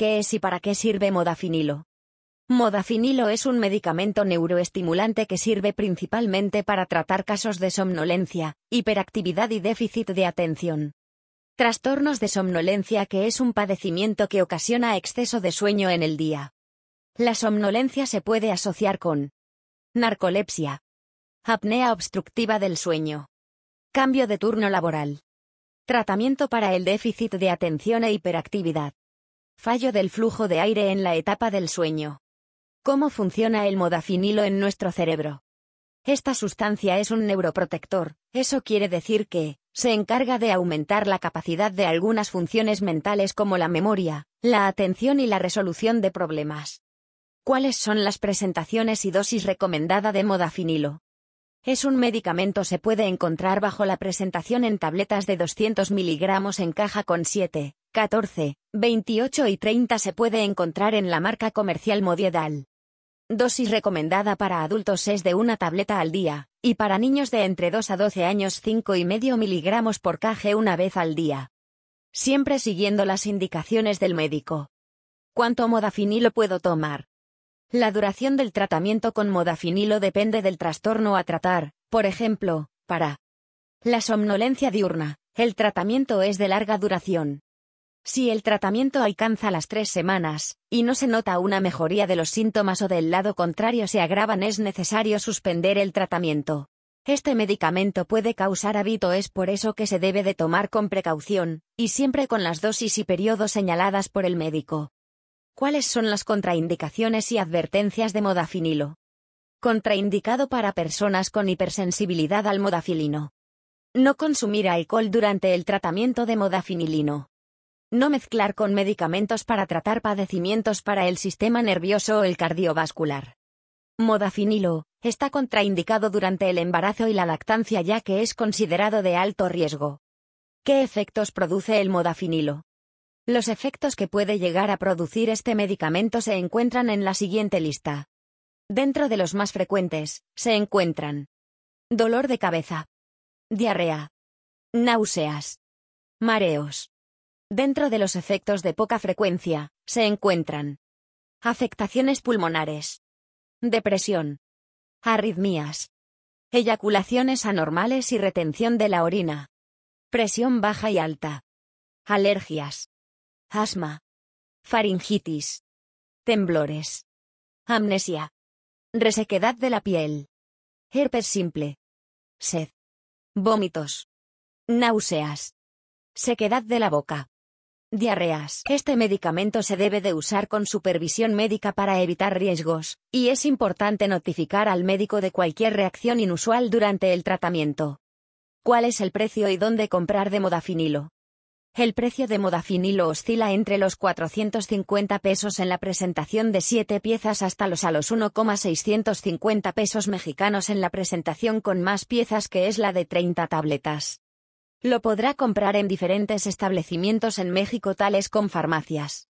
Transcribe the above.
¿Qué es y para qué sirve modafinilo? Modafinilo es un medicamento neuroestimulante que sirve principalmente para tratar casos de somnolencia, hiperactividad y déficit de atención. Trastornos de somnolencia que es un padecimiento que ocasiona exceso de sueño en el día. La somnolencia se puede asociar con narcolepsia, apnea obstructiva del sueño, cambio de turno laboral, tratamiento para el déficit de atención e hiperactividad. Fallo del flujo de aire en la etapa del sueño. ¿Cómo funciona el modafinilo en nuestro cerebro? Esta sustancia es un neuroprotector, eso quiere decir que, se encarga de aumentar la capacidad de algunas funciones mentales como la memoria, la atención y la resolución de problemas. ¿Cuáles son las presentaciones y dosis recomendada de modafinilo? Es un medicamento se puede encontrar bajo la presentación en tabletas de 200 miligramos en caja con 7, 14, 28 y 30 se puede encontrar en la marca comercial Modiedal. Dosis recomendada para adultos es de una tableta al día, y para niños de entre 2 a 12 años 5,5 miligramos por kg una vez al día. Siempre siguiendo las indicaciones del médico. ¿Cuánto modafinilo puedo tomar? La duración del tratamiento con modafinilo depende del trastorno a tratar, por ejemplo, para la somnolencia diurna, el tratamiento es de larga duración, si el tratamiento alcanza las tres semanas, y no se nota una mejoría de los síntomas o del lado contrario se agravan es necesario suspender el tratamiento. Este medicamento puede causar hábito es por eso que se debe de tomar con precaución, y siempre con las dosis y periodos señaladas por el médico. ¿Cuáles son las contraindicaciones y advertencias de modafinilo? Contraindicado para personas con hipersensibilidad al modafilino. No consumir alcohol durante el tratamiento de modafinilino. No mezclar con medicamentos para tratar padecimientos para el sistema nervioso o el cardiovascular. Modafinilo, está contraindicado durante el embarazo y la lactancia ya que es considerado de alto riesgo. ¿Qué efectos produce el modafinilo? Los efectos que puede llegar a producir este medicamento se encuentran en la siguiente lista. Dentro de los más frecuentes, se encuentran dolor de cabeza, diarrea, náuseas, mareos, Dentro de los efectos de poca frecuencia, se encuentran afectaciones pulmonares, depresión, arritmias, eyaculaciones anormales y retención de la orina, presión baja y alta, alergias, asma, faringitis, temblores, amnesia, resequedad de la piel, herpes simple, sed, vómitos, náuseas, sequedad de la boca diarreas. Este medicamento se debe de usar con supervisión médica para evitar riesgos, y es importante notificar al médico de cualquier reacción inusual durante el tratamiento. ¿Cuál es el precio y dónde comprar de modafinilo? El precio de modafinilo oscila entre los 450 pesos en la presentación de 7 piezas hasta los los 1,650 pesos mexicanos en la presentación con más piezas que es la de 30 tabletas. Lo podrá comprar en diferentes establecimientos en México tales como farmacias.